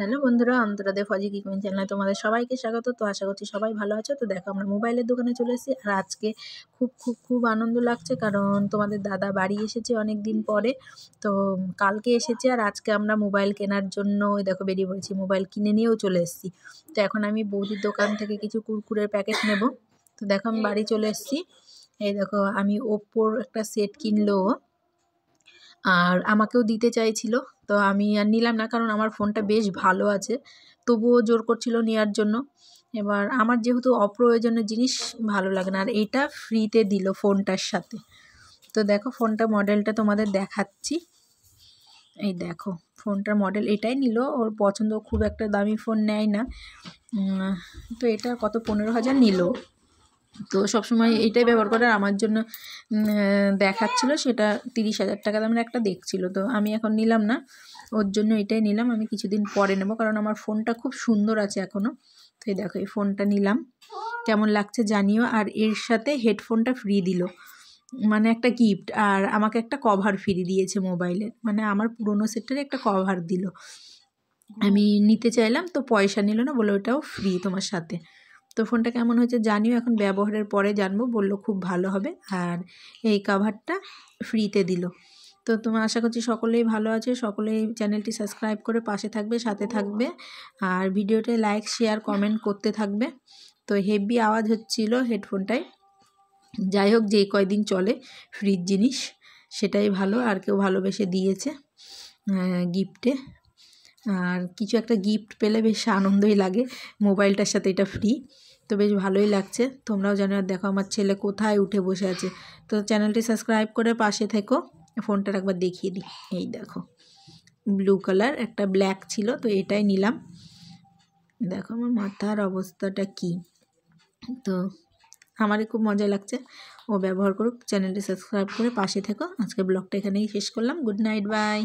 hello বন্ধুরা অন্তরাদে fuzzy কিকুইন চ্যানেলে তোমাদের সবাইকে স্বাগত তো আশা করছি সবাই ভালো আছো তো দেখো আমরা মোবাইলের দোকানে চলে এসেছি আর আজকে খুব খুব খুব আনন্দ লাগছে কারণ তোমাদের দাদা বাড়ি এসেছে অনেক দিন পরে তো কালকে এসেছে আর আজকে আমরা মোবাইল কেনার জন্য দেখো বেরিয়ে পড়েছি মোবাইল কিনে নিয়েও চলে এসেছি তো এখন আমি বৌদির দোকান থেকে কিছু কুরকুরের প্যাকেট নেব তো দেখো আমি বাড়ি চলে এসেছি এই দেখো আমি ওপ্পোর একটা সেট কিনলো আর আমাকেও দিতে চাইছিল তো আমি আর নিলাম না কারণ আমার ফোনটা বেশ ভালো আছে তবুও জোর করছিল নেওয়ার জন্য এবার আমার যেহেতু অপ্রয়োজনীয় জিনিস ভালো লাগে না আর এটা ফ্রিতে দিল ফোনটার সাথে তো দেখো ফোনটা মডেলটা তোমাদের দেখাচ্ছি এই দেখো ফোনটার মডেল এটাই নিল ওর পছন্দ খুব একটা দামি ফোন নেয় না তো এটা কত পনেরো হাজার নিল তো সবসময় এটাই ব্যবহার করে আর আমার জন্য দেখাচ্ছিল সেটা তিরিশ হাজার টাকা দামের একটা দেখছিল তো আমি এখন নিলাম না ওর জন্য এটাই নিলাম আমি কিছুদিন পরে নেব কারণ আমার ফোনটা খুব সুন্দর আছে এখনও তো এই দেখো এই ফোনটা নিলাম কেমন লাগছে জানিও আর এর সাথে হেডফোনটা ফ্রি দিল মানে একটা গিফট আর আমাকে একটা কভার ফ্রি দিয়েছে মোবাইলের মানে আমার পুরনো সেটের একটা কভার দিল আমি নিতে চাইলাম তো পয়সা নিল না বলে ওটাও ফ্রি তোমার সাথে তো ফোনটা কেমন হয়েছে জানিও এখন ব্যবহারের পরে জানবো বললো খুব ভালো হবে আর এই কাভারটা ফ্রিতে দিল তো তোমার আশা করছি সকলেই ভালো আছে সকলেই চ্যানেলটি সাবস্ক্রাইব করে পাশে থাকবে সাথে থাকবে আর ভিডিওতে লাইক শেয়ার কমেন্ট করতে থাকবে তো হেভি আওয়াজ হচ্ছিলো হেডফোনটায় যাই হোক যেই কয়দিন চলে ফ্রির জিনিস সেটাই ভালো আর কেউ ভালোবেসে দিয়েছে গিফটে আর কিছু একটা গিফট পেলে বেশ আনন্দই লাগে মোবাইলটার সাথে এটা ফ্রি তো বেশ ভালোই লাগছে তোমরাও জানো আর দেখো আমার ছেলে কোথায় উঠে বসে আছে তো চ্যানেলটি সাবস্ক্রাইব করে পাশে থেকো ফোনটার একবার দেখিয়ে দিই এই দেখো ব্লু কালার একটা ব্ল্যাক ছিল তো এটাই নিলাম দেখো আমার মাথার অবস্থাটা কি তো আমারই খুব মজা লাগছে ও ব্যবহার করুক চ্যানেলটি সাবস্ক্রাইব করে পাশে থেকো আজকে ব্লগটা এখানেই শেষ করলাম গুড নাইট বাই